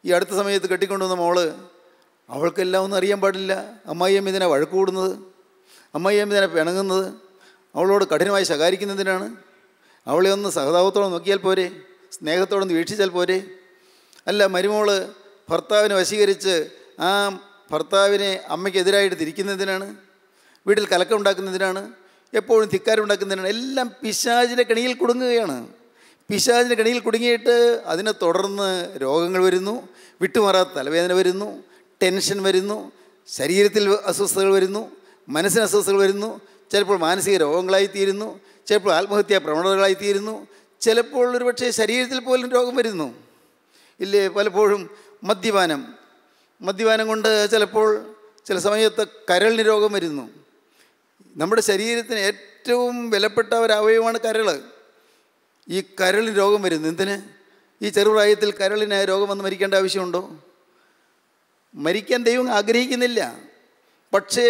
ഈ അടുത്ത സമയത്ത് കെട്ടിക്കൊണ്ടുവന്ന മോള് അവൾക്കെല്ലാം ഒന്നും അറിയാൻ പാടില്ല അമ്മായിയമ്മ ഇതിനെ വഴക്കുകൂടുന്നത് കൂടുന്നത് അമ്മായിയമ്മ ഇതിനെ പിണങ്ങുന്നത് അവളോട് കഠിനമായി ശകാരിക്കുന്നതിനാണ് അവളെ ഒന്ന് സഹതാപത്തോടെ നോക്കിയാൽ പോരെ സ്നേഹത്തോടെ വീക്ഷിച്ചാൽ പോരെ അല്ല മരുമോള് ഭർത്താവിനെ വശീകരിച്ച് ആ ഭർത്താവിനെ അമ്മയ്ക്കെതിരായിട്ട് തിരിക്കുന്നതിനാണ് വീട്ടിൽ കലക്കം ഉണ്ടാക്കുന്നതിനാണ് എപ്പോഴും ധിക്കാരുണ്ടാക്കുന്നതിനാണ് എല്ലാം പിശാചിൻ്റെ കെണിയിൽ കുടുങ്ങുകയാണ് പിശാചിൻ്റെ കെണിയിൽ കുടുങ്ങിയിട്ട് അതിനെ തുടർന്ന് രോഗങ്ങൾ വരുന്നു വിട്ടുമാറാത്ത തലവേദന വരുന്നു ടെൻഷൻ വരുന്നു ശരീരത്തിൽ അസ്വസ്ഥതകൾ വരുന്നു മനസ്സിന് അസ്വസ്ഥതകൾ വരുന്നു ചിലപ്പോൾ മാനസിക രോഗങ്ങളായി തീരുന്നു ചിലപ്പോൾ ആത്മഹത്യാ പ്രവണതകളായിത്തീരുന്നു ചിലപ്പോൾ പക്ഷേ ശരീരത്തിൽ പോലും രോഗം വരുന്നു ഇല്ലേ പലപ്പോഴും മദ്യപാനം മദ്യപാനം കൊണ്ട് ചിലപ്പോൾ ചില സമയത്ത് കരളിന് രോഗം വരുന്നു നമ്മുടെ ശരീരത്തിന് ഏറ്റവും വിലപ്പെട്ട ഒരു അവയവമാണ് കരൾ ഈ കരളിന് രോഗം വരുന്നു എന്തിന് ഈ ചെറുപ്രായത്തിൽ കരളിന് രോഗം വന്ന് മരിക്കേണ്ട ആവശ്യമുണ്ടോ മരിക്കാൻ ദൈവം ആഗ്രഹിക്കുന്നില്ല പക്ഷേ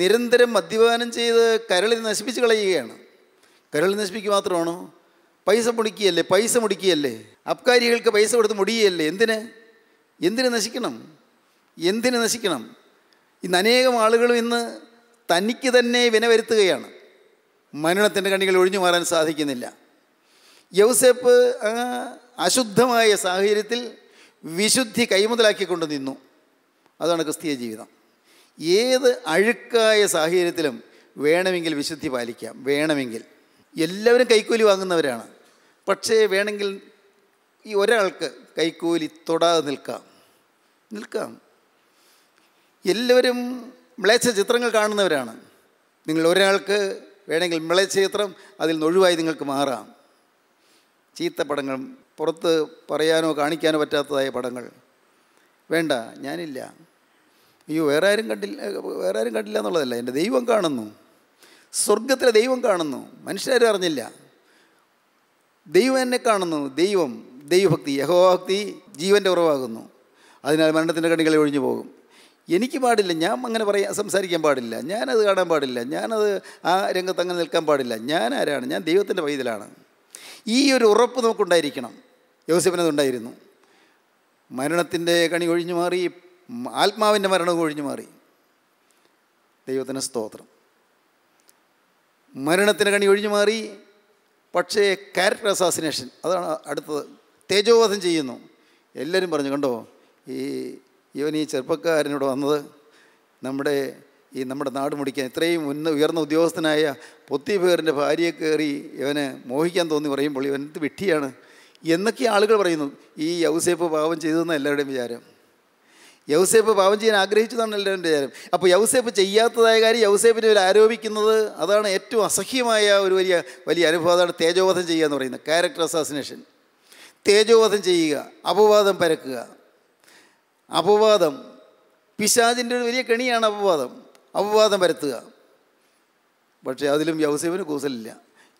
നിരന്തരം മദ്യപാനം ചെയ്ത് കരളിൽ നശിപ്പിച്ച് കളയുകയാണ് കരൾ നശിപ്പിക്കുക മാത്രമാണോ പൈസ മുടിക്കുകയല്ലേ പൈസ മുടിക്കുകയല്ലേ അബ്കാരികൾക്ക് പൈസ കൊടുത്ത് മുടിയല്ലേ എന്തിന് എന്തിന് നശിക്കണം എന്തിന് നശിക്കണം ഇന്ന് അനേകം ആളുകളും ഇന്ന് തനിക്ക് തന്നെ വിന വരുത്തുകയാണ് മരണത്തിൻ്റെ കണികൾ ഒഴിഞ്ഞു മാറാൻ സാധിക്കുന്നില്ല യൗസേപ്പ് അശുദ്ധമായ സാഹചര്യത്തിൽ വിശുദ്ധി കൈമുതലാക്കിക്കൊണ്ട് നിന്നു അതാണ് ക്രിസ്തീയ ജീവിതം ഏത് അഴുക്കായ സാഹചര്യത്തിലും വേണമെങ്കിൽ വിശുദ്ധി പാലിക്കാം വേണമെങ്കിൽ എല്ലാവരും കൈക്കൂലി വാങ്ങുന്നവരാണ് പക്ഷേ വേണമെങ്കിൽ ഈ ഒരാൾക്ക് കൈക്കൂലി തൊടാതെ നിൽക്കാം നിൽക്കാം എല്ലാവരും മ്ലേച്ഛ ചിത്രങ്ങൾ കാണുന്നവരാണ് നിങ്ങൾ ഒരാൾക്ക് വേണമെങ്കിൽ മ്ലേച്ഛ ചിത്രം അതിൽ നിന്ന് ഒഴിവായി നിങ്ങൾക്ക് മാറാം ചീത്ത പടങ്ങൾ പുറത്ത് പറയാനോ കാണിക്കാനോ പറ്റാത്തതായ പടങ്ങൾ വേണ്ട ഞാനില്ല അയ്യോ വേറെ ആരും കണ്ടില്ല വേറെ ആരും കണ്ടില്ല എന്നുള്ളതല്ല എൻ്റെ ദൈവം കാണുന്നു സ്വർഗത്തിലെ ദൈവം കാണുന്നു മനുഷ്യരും അറിഞ്ഞില്ല ദൈവം എന്നെ കാണുന്നു ദൈവം ദൈവഭക്തി യഹോഭക്തി ജീവൻ്റെ ഉറവാകുന്നു അതിനാൽ മരണത്തിൻ്റെ കണികളെ ഒഴിഞ്ഞു പോകും എനിക്ക് പാടില്ല ഞാൻ അങ്ങനെ പറയാൻ സംസാരിക്കാൻ പാടില്ല ഞാനത് കാണാൻ പാടില്ല ഞാനത് ആ രംഗത്ത് അങ്ങനെ നിൽക്കാൻ പാടില്ല ഞാൻ ആരാണ് ഞാൻ ദൈവത്തിൻ്റെ പൈതലാണ് ഈ ഒരു ഉറപ്പ് നമുക്കുണ്ടായിരിക്കണം യോസഫിനതുണ്ടായിരുന്നു മരണത്തിൻ്റെ കണി ഒഴിഞ്ഞു മാറി ആത്മാവിൻ്റെ മരണവും ഒഴിഞ്ഞു മാറി ദൈവത്തിൻ്റെ സ്തോത്രം മരണത്തിന് കണി ഒഴിഞ്ഞു മാറി പക്ഷേ ക്യാരക്ടർ അസാസിനേഷൻ അതാണ് അടുത്തത് തേജോവധം ചെയ്യുന്നു എല്ലാവരും പറഞ്ഞു കണ്ടോ ഈ ഇവൻ ഈ ചെറുപ്പക്കാരനോട് വന്നത് നമ്മുടെ ഈ നമ്മുടെ നാട് മുടിക്കാൻ ഇത്രയും ഉന്ന ഉയർന്ന ഉദ്യോഗസ്ഥനായ പൊത്തിഫേറിൻ്റെ ഭാര്യയെ കയറി ഇവനെ മോഹിക്കാൻ തോന്നി പറയുമ്പോൾ ഇവൻ എന്ത് വിട്ടിയാണ് എന്നൊക്കെ ആളുകൾ പറയുന്നു ഈ യൗസേപ്പ് പാവം ചെയ്തതെന്ന് എല്ലാവരുടെയും വിചാരം യൗസേപ്പ് പാവം ചെയ്യാൻ ആഗ്രഹിച്ചതാണ് എല്ലാവരും വിചാരം അപ്പോൾ യൗസേപ്പ് ചെയ്യാത്തതായ കാര്യം യൗസേപ്പിനെ ഒരു ആരോപിക്കുന്നത് അതാണ് ഏറ്റവും അസഹ്യമായ ഒരു വലിയ വലിയ അനുഭവം അതാണ് തേജോവധം ചെയ്യുക എന്ന് പറയുന്നത് ക്യാരക്ടർ അസാസിനേഷൻ തേജോവധം ചെയ്യുക അപവാദം പരക്കുക അപവാദം പിശാചിൻ്റെ ഒരു വലിയ കെണിയാണ് അപവാദം അപവാദം പരത്തുക പക്ഷേ അതിലും യൗസേപ്പിന് കൂസലില്ല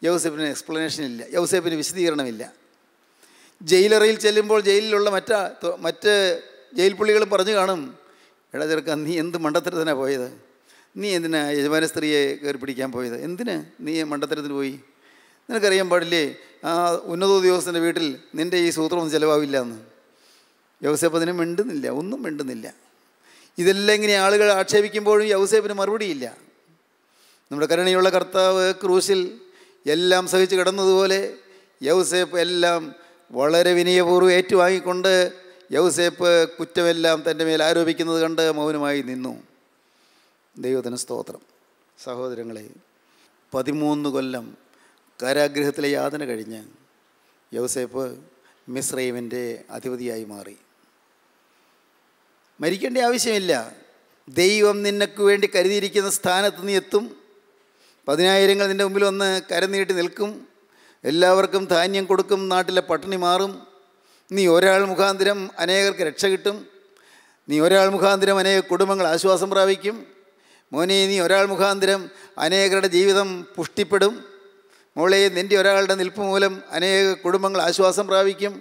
യൗസേപ്പിന് എക്സ്പ്ലനേഷൻ ഇല്ല യൗസേപ്പിന് വിശദീകരണമില്ല ജയിലറയിൽ ചെല്ലുമ്പോൾ ജയിലിലുള്ള മറ്റ മറ്റ് ജയിൽ പുള്ളികൾ പറഞ്ഞു കാണും എടാ ചെറുക്ക നീ എന്ത് മണ്ടത്തരത്തിനാണ് പോയത് നീ എന്തിനാ യജമാന സ്ത്രീയെ കയറി പിടിക്കാൻ പോയത് എന്തിന് നീ മണ്ടത്തരത്തിന് പോയി നിനക്കറിയാൻ പാടില്ലേ ആ ഉദ്യോഗസ്ഥൻ്റെ വീട്ടിൽ നിൻ്റെ ഈ സൂത്രമൊന്നും ചിലവാവില്ല എന്ന് യൗസേപ്പതിനെ മിണ്ടുന്നില്ല ഒന്നും മിണ്ടുന്നില്ല ഇതെല്ലാം ഇങ്ങനെ ആളുകൾ ആക്ഷേപിക്കുമ്പോഴും യൗസേപ്പിന് മറുപടിയില്ല നമ്മുടെ കരുണയുള്ള കർത്താവ് ക്രൂശിൽ എല്ലാം സഹിച്ച് കിടന്നതുപോലെ യൗസേപ്പ് എല്ലാം വളരെ വിനയപൂർവ്വം ഏറ്റുവാങ്ങിക്കൊണ്ട് യൗസേപ്പ് കുറ്റമെല്ലാം തൻ്റെ മേൽ ആരോപിക്കുന്നത് കണ്ട് മൗനമായി നിന്നു ദൈവത്തിന് സ്തോത്രം സഹോദരങ്ങളെ പതിമൂന്ന് കൊല്ലം കാരാഗ്രഹത്തിലെ യാതന കഴിഞ്ഞ് യൗസേപ്പ് മിസ്രൈമിൻ്റെ അധിപതിയായി മാറി മരിക്കേണ്ട ആവശ്യമില്ല ദൈവം നിനക്ക് വേണ്ടി കരുതിയിരിക്കുന്ന സ്ഥാനത്ത് നീ എത്തും പതിനായിരങ്ങൾ നിൻ്റെ മുമ്പിൽ വന്ന് നീട്ടി നിൽക്കും എല്ലാവർക്കും ധാന്യം കൊടുക്കും നാട്ടിലെ പട്ടിണി മാറും നീ ഒരാൾ മുഖാന്തരം അനേകർക്ക് രക്ഷ കിട്ടും നീ ഒരാൾ മുഖാന്തരം അനേക കുടുംബങ്ങൾ ആശ്വാസം പ്രാപിക്കും മോനെ നീ ഒരാൾ മുഖാന്തരം അനേകരുടെ ജീവിതം പുഷ്ടിപ്പെടും മോളെ നിൻ്റെ ഒരാളുടെ നിൽപ്പ് മൂലം അനേക കുടുംബങ്ങൾ ആശ്വാസം പ്രാപിക്കും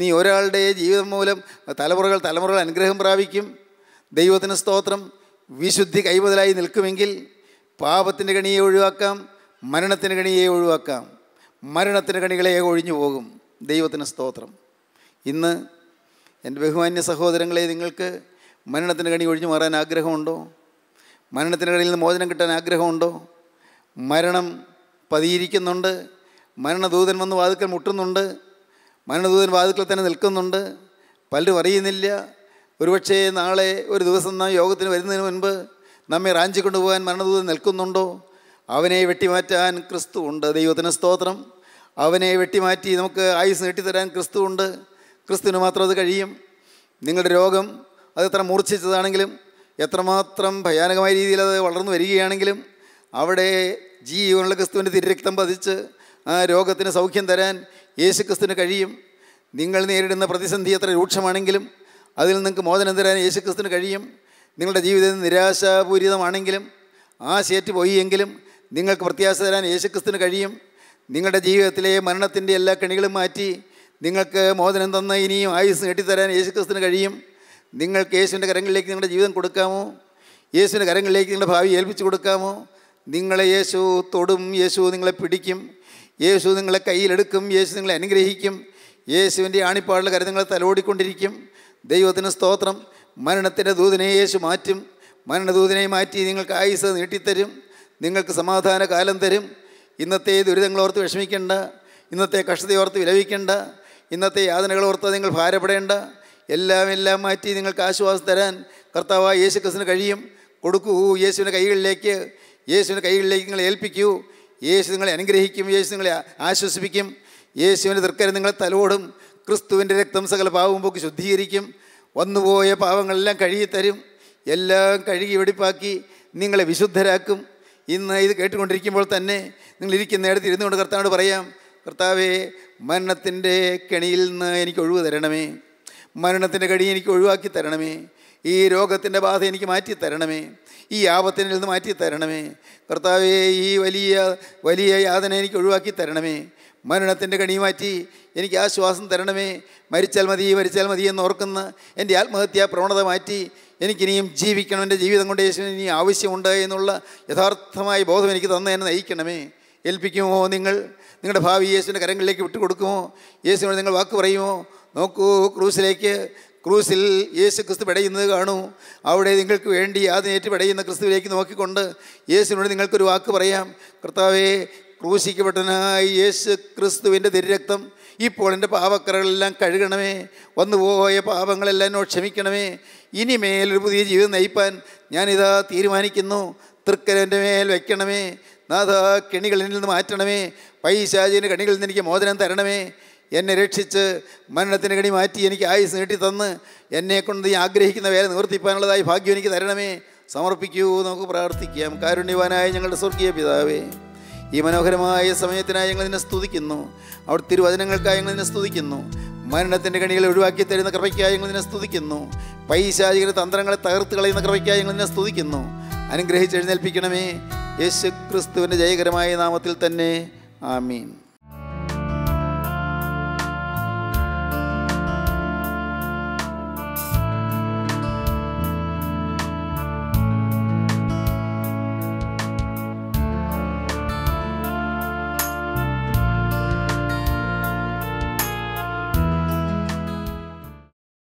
നീ ഒരാളുടെ ജീവിതം മൂലം തലമുറകൾ തലമുറകൾ അനുഗ്രഹം പ്രാപിക്കും ദൈവത്തിന് സ്തോത്രം വിശുദ്ധി കൈമുതലായി നിൽക്കുമെങ്കിൽ പാപത്തിൻ്റെ കണിയെ ഒഴിവാക്കാം മരണത്തിൻ്റെ കണിയെ ഒഴിവാക്കാം മരണത്തിൻ്റെ കണികളെ ഒഴിഞ്ഞു പോകും ദൈവത്തിന് സ്തോത്രം ഇന്ന് എൻ്റെ ബഹുമാന്യ സഹോദരങ്ങളെ നിങ്ങൾക്ക് മരണത്തിൻ്റെ കണി ഒഴിഞ്ഞു മാറാൻ ആഗ്രഹമുണ്ടോ മരണത്തിൻ്റെ കണിയിൽ നിന്ന് മോചനം കിട്ടാൻ ആഗ്രഹമുണ്ടോ മരണം പതിയിരിക്കുന്നുണ്ട് മരണദൂതൻ വന്ന് വാതുക്കൽ മുട്ടുന്നുണ്ട് മരണദൂതൻ വാതുക്കൽ തന്നെ നിൽക്കുന്നുണ്ട് പലരും അറിയുന്നില്ല ഒരുപക്ഷേ നാളെ ഒരു ദിവസം നാം യോഗത്തിന് വരുന്നതിന് മുൻപ് നമ്മെ റാഞ്ചി കൊണ്ടുപോകാൻ മരണദൂതൻ നിൽക്കുന്നുണ്ടോ അവനെ വെട്ടിമാറ്റാൻ ക്രിസ്തു ഉണ്ട് ദൈവത്തിന് സ്തോത്രം അവനെ വെട്ടിമാറ്റി നമുക്ക് ആയുസ് നീട്ടിത്തരാൻ ക്രിസ്തു ഉണ്ട് ക്രിസ്തുവിന് മാത്രം അത് കഴിയും നിങ്ങളുടെ രോഗം അത് എത്ര മൂർച്ഛിച്ചതാണെങ്കിലും എത്രമാത്രം ഭയാനകമായ രീതിയിൽ അത് വളർന്നു വരികയാണെങ്കിലും അവിടെ ജീവനുള്ള ക്രിസ്തുവിൻ്റെ തിരരക്തം പതിച്ച് ആ രോഗത്തിന് സൗഖ്യം തരാൻ യേശു ക്രിസ്തുവിന് കഴിയും നിങ്ങൾ നേരിടുന്ന പ്രതിസന്ധി എത്ര രൂക്ഷമാണെങ്കിലും അതിൽ നിങ്ങൾക്ക് മോചനം തരാൻ യേശു ക്രിസ്തുവിന് കഴിയും നിങ്ങളുടെ ജീവിതം നിരാശാപൂരിതമാണെങ്കിലും ആ ശേറ്റ് പോയി എങ്കിലും നിങ്ങൾക്ക് പ്രത്യാശ തരാൻ ക്രിസ്തുവിന് കഴിയും നിങ്ങളുടെ ജീവിതത്തിലെ മരണത്തിൻ്റെ എല്ലാ കെണികളും മാറ്റി നിങ്ങൾക്ക് മോചനം തന്ന ഇനിയും ആയുസ് നീട്ടിത്തരാൻ യേശുക്രിസ്തുവിന് കഴിയും നിങ്ങൾക്ക് യേശുവിൻ്റെ കരങ്ങളിലേക്ക് നിങ്ങളുടെ ജീവിതം കൊടുക്കാമോ യേശുവിൻ്റെ കരങ്ങളിലേക്ക് നിങ്ങളുടെ ഭാവി ഏൽപ്പിച്ചു കൊടുക്കാമോ നിങ്ങളെ യേശു തൊടും യേശു നിങ്ങളെ പിടിക്കും യേശു നിങ്ങളെ കയ്യിലെടുക്കും യേശു നിങ്ങളെ അനുഗ്രഹിക്കും യേശുവിൻ്റെ ആണിപ്പാടിലെ കരുതി നിങ്ങളെ തലോടിക്കൊണ്ടിരിക്കും ദൈവത്തിന് സ്തോത്രം മരണത്തിൻ്റെ ദൂതിനെ യേശു മാറ്റും മരണദൂതിനെ മാറ്റി നിങ്ങൾക്ക് ആയുസ് നീട്ടിത്തരും നിങ്ങൾക്ക് സമാധാന കാലം തരും ഇന്നത്തെ ദുരിതങ്ങളോർത്ത് വിഷമിക്കേണ്ട ഇന്നത്തെ കഷ്ടതയോർത്ത് വിലപിക്കേണ്ട ഇന്നത്തെ യാതനകൾ ഓർത്ത് നിങ്ങൾ ഭാരപ്പെടേണ്ട എല്ലാം എല്ലാം മാറ്റി നിങ്ങൾക്ക് ആശ്വാസം തരാൻ കർത്താവ് യേശു ക്രിസ്തുവിന് കഴിയും കൊടുക്കൂ യേശുവിൻ്റെ കൈകളിലേക്ക് യേശുവിൻ്റെ കൈകളിലേക്ക് നിങ്ങളെ ഏൽപ്പിക്കൂ യേശു നിങ്ങളെ അനുഗ്രഹിക്കും യേശു നിങ്ങളെ ആശ്വസിപ്പിക്കും യേശുവിൻ്റെ തൃക്കരം നിങ്ങളെ തലോടും ക്രിസ്തുവിൻ്റെ രക്തം സകല പാവം പോക്ക് ശുദ്ധീകരിക്കും വന്നുപോയ പാവങ്ങളെല്ലാം കഴുകിത്തരും എല്ലാം കഴുകി വെടിപ്പാക്കി നിങ്ങളെ വിശുദ്ധരാക്കും ഇന്ന് ഇത് കേട്ടുകൊണ്ടിരിക്കുമ്പോൾ തന്നെ നിങ്ങൾ ഇരിക്കുന്ന നേരത്തെ ഇരുന്നുകൊണ്ട് കർത്താവോട് പറയാം കർത്താവേ മരണത്തിൻ്റെ കെണിയിൽ നിന്ന് എനിക്ക് ഒഴിവ് തരണമേ മരണത്തിൻ്റെ കടി എനിക്ക് ഒഴിവാക്കി തരണമേ ഈ രോഗത്തിൻ്റെ ബാധ എനിക്ക് മാറ്റി തരണമേ ഈ ആപത്തിനിൽ നിന്ന് മാറ്റി തരണമേ കർത്താവേ ഈ വലിയ വലിയ യാതന എനിക്ക് ഒഴിവാക്കി തരണമേ മരണത്തിൻ്റെ കണി മാറ്റി എനിക്ക് ആശ്വാസം തരണമേ മരിച്ചാൽ മതി മരിച്ചാൽ മതി എന്ന് ഓർക്കുന്ന എൻ്റെ ആത്മഹത്യാ പ്രവണത മാറ്റി എനിക്കിനിയും ജീവിക്കണം എൻ്റെ ജീവിതം കൊണ്ട് യേശുവിന് ഇനി ആവശ്യമുണ്ട് എന്നുള്ള യഥാർത്ഥമായ ബോധം എനിക്ക് തന്നെ എന്നെ നയിക്കണമേ ഏൽപ്പിക്കുമോ നിങ്ങൾ നിങ്ങളുടെ ഭാവി യേശുവിൻ്റെ കരങ്ങളിലേക്ക് വിട്ടുകൊടുക്കുമോ യേശുവിനോട് നിങ്ങൾ വാക്ക് പറയുമോ നോക്കൂ ക്രൂസിലേക്ക് ക്രൂസിൽ യേശു ക്രിസ്തു പിടയുന്നത് കാണൂ അവിടെ നിങ്ങൾക്ക് വേണ്ടി ആദ്യമേറ്റ് പടയുന്ന ക്രിസ്തുവിലേക്ക് നോക്കിക്കൊണ്ട് യേശുവിനോട് നിങ്ങൾക്കൊരു വാക്ക് പറയാം കർത്താവേ ക്രൂശിക്കപ്പെട്ടനായി യേശു ക്രിസ്തുവിൻ്റെ തിരുരക്തം ഇപ്പോൾ എൻ്റെ പാപക്കറകളെല്ലാം കഴുകണമേ വന്നുപോയ പാപങ്ങളെല്ലാം എന്നോട് ക്ഷമിക്കണമേ ഇനിമേൽ ഒരു പുതിയ ജീവിതം നയിപ്പാൻ ഞാനിതാ തീരുമാനിക്കുന്നു തൃക്കരൻ്റെ മേൽ വയ്ക്കണമേ നാഥ കെണികളിൽ നിന്ന് മാറ്റണമേ പൈശാചിന് കണികളിൽ നിന്ന് എനിക്ക് മോചനം തരണമേ എന്നെ രക്ഷിച്ച് മരണത്തിന് കണി മാറ്റി എനിക്ക് ആയുസ് നീട്ടി തന്ന് എന്നെക്കൊണ്ട് ഈ ആഗ്രഹിക്കുന്ന വേല നിവർത്തിപ്പാനുള്ളതായി ഭാഗ്യം എനിക്ക് തരണമേ സമർപ്പിക്കൂ നമുക്ക് പ്രാർത്ഥിക്കാം കാരുണ്യവാനായ ഞങ്ങളുടെ സ്വർഗീയ പിതാവേ ഈ മനോഹരമായ സമയത്തിനായി ഞങ്ങൾ നിന്നെ സ്തുതിക്കുന്നു അവിടെ തിരുവചനങ്ങൾക്കായി ഞങ്ങൾ നിന്നെ സ്തുതിക്കുന്നു മരണത്തിൻ്റെ കണികൾ ഒഴിവാക്കി തരുന്ന കൃപയ്ക്കായി ഞങ്ങൾ നിന്നെ സ്തുതിക്കുന്നു പൈശാചിക തന്ത്രങ്ങളെ തകർത്ത് കളയുന്ന കൃപയ്ക്കായി ഞങ്ങൾ നിന്നെ സ്തുതിക്കുന്നു അനുഗ്രഹിച്ചെഴുന്നേൽപ്പിക്കണമേ യേശു ക്രിസ്തുവിൻ്റെ ജയകരമായ നാമത്തിൽ തന്നെ ആമീൻ